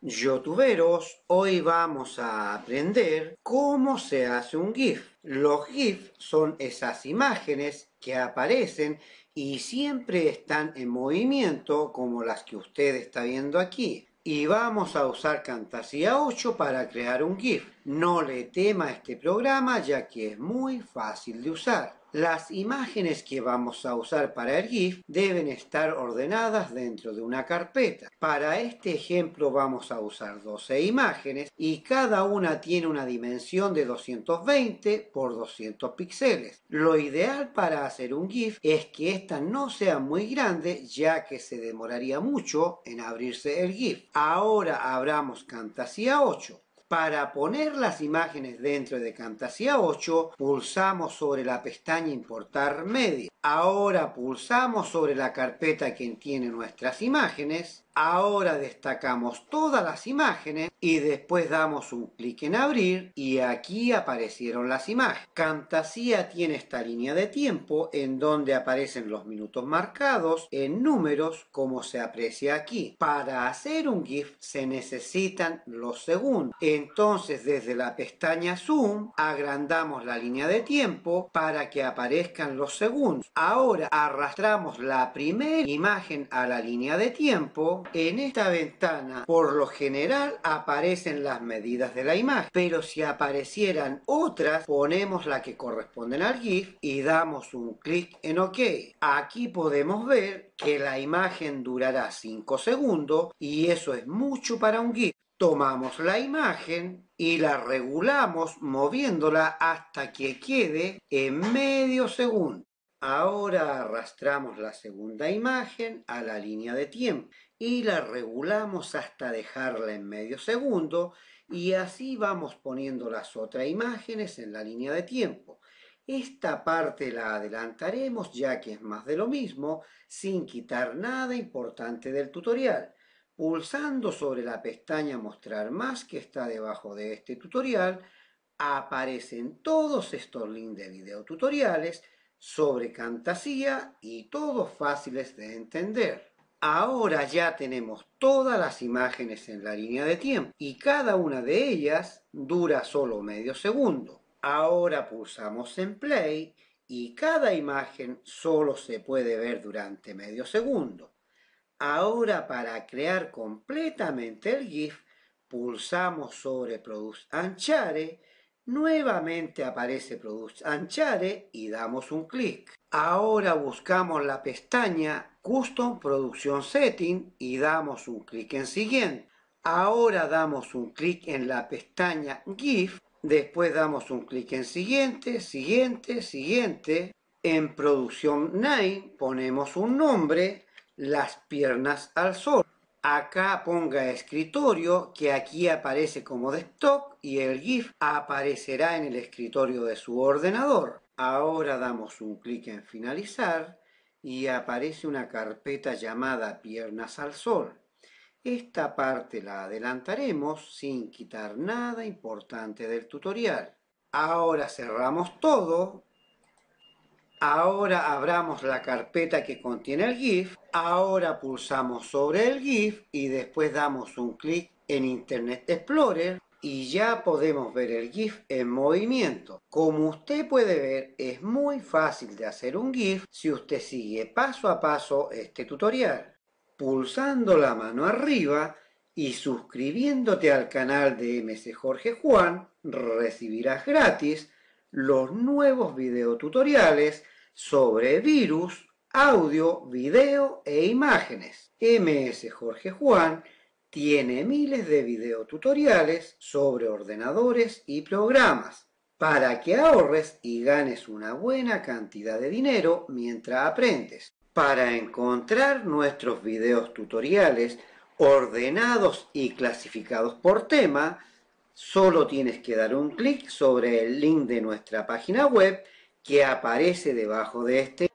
Youtuberos, hoy vamos a aprender cómo se hace un GIF. Los GIF son esas imágenes que aparecen y siempre están en movimiento como las que usted está viendo aquí. Y vamos a usar Camtasia 8 para crear un GIF. No le tema este programa ya que es muy fácil de usar. Las imágenes que vamos a usar para el GIF deben estar ordenadas dentro de una carpeta. Para este ejemplo vamos a usar 12 imágenes y cada una tiene una dimensión de 220 por 200 píxeles. Lo ideal para hacer un GIF es que ésta no sea muy grande ya que se demoraría mucho en abrirse el GIF. Ahora abramos Cantasia 8. Para poner las imágenes dentro de Camtasia 8, pulsamos sobre la pestaña Importar Media. Ahora pulsamos sobre la carpeta que tiene nuestras imágenes Ahora destacamos todas las imágenes y después damos un clic en abrir y aquí aparecieron las imágenes. Camtasia tiene esta línea de tiempo en donde aparecen los minutos marcados en números como se aprecia aquí. Para hacer un GIF se necesitan los segundos. Entonces desde la pestaña Zoom agrandamos la línea de tiempo para que aparezcan los segundos. Ahora arrastramos la primera imagen a la línea de tiempo en esta ventana por lo general aparecen las medidas de la imagen, pero si aparecieran otras, ponemos la que corresponden al GIF y damos un clic en OK. Aquí podemos ver que la imagen durará 5 segundos y eso es mucho para un GIF. Tomamos la imagen, y la regulamos moviéndola hasta que quede en medio segundo. Ahora arrastramos la segunda imagen a la línea de tiempo y la regulamos hasta dejarla en medio segundo y así vamos poniendo las otras imágenes en la línea de tiempo. Esta parte la adelantaremos ya que es más de lo mismo sin quitar nada importante del tutorial. Pulsando sobre la pestaña mostrar más que está debajo de este tutorial aparecen todos estos links de video tutoriales sobre Cantasía y todos fáciles de entender. Ahora ya tenemos todas las imágenes en la línea de tiempo y cada una de ellas dura solo medio segundo. Ahora pulsamos en play y cada imagen solo se puede ver durante medio segundo. Ahora para crear completamente el GIF pulsamos sobre Produce Nuevamente aparece Produce Anchare y damos un clic. Ahora buscamos la pestaña Custom Production Setting y damos un clic en Siguiente. Ahora damos un clic en la pestaña GIF, después damos un clic en Siguiente, Siguiente, Siguiente. En Producción 9 ponemos un nombre, Las piernas al sol acá ponga escritorio, que aquí aparece como desktop y el GIF aparecerá en el escritorio de su ordenador. Ahora damos un clic en finalizar y aparece una carpeta llamada piernas al sol. Esta parte la adelantaremos sin quitar nada importante del tutorial. Ahora cerramos todo Ahora abramos la carpeta que contiene el GIF. Ahora pulsamos sobre el GIF y después damos un clic en Internet Explorer y ya podemos ver el GIF en movimiento. Como usted puede ver, es muy fácil de hacer un GIF si usted sigue paso a paso este tutorial. Pulsando la mano arriba y suscribiéndote al canal de MC Jorge Juan, recibirás gratis los nuevos videotutoriales sobre virus, audio, video e imágenes. MS Jorge Juan tiene miles de videotutoriales sobre ordenadores y programas para que ahorres y ganes una buena cantidad de dinero mientras aprendes. Para encontrar nuestros videos tutoriales ordenados y clasificados por tema, Solo tienes que dar un clic sobre el link de nuestra página web que aparece debajo de este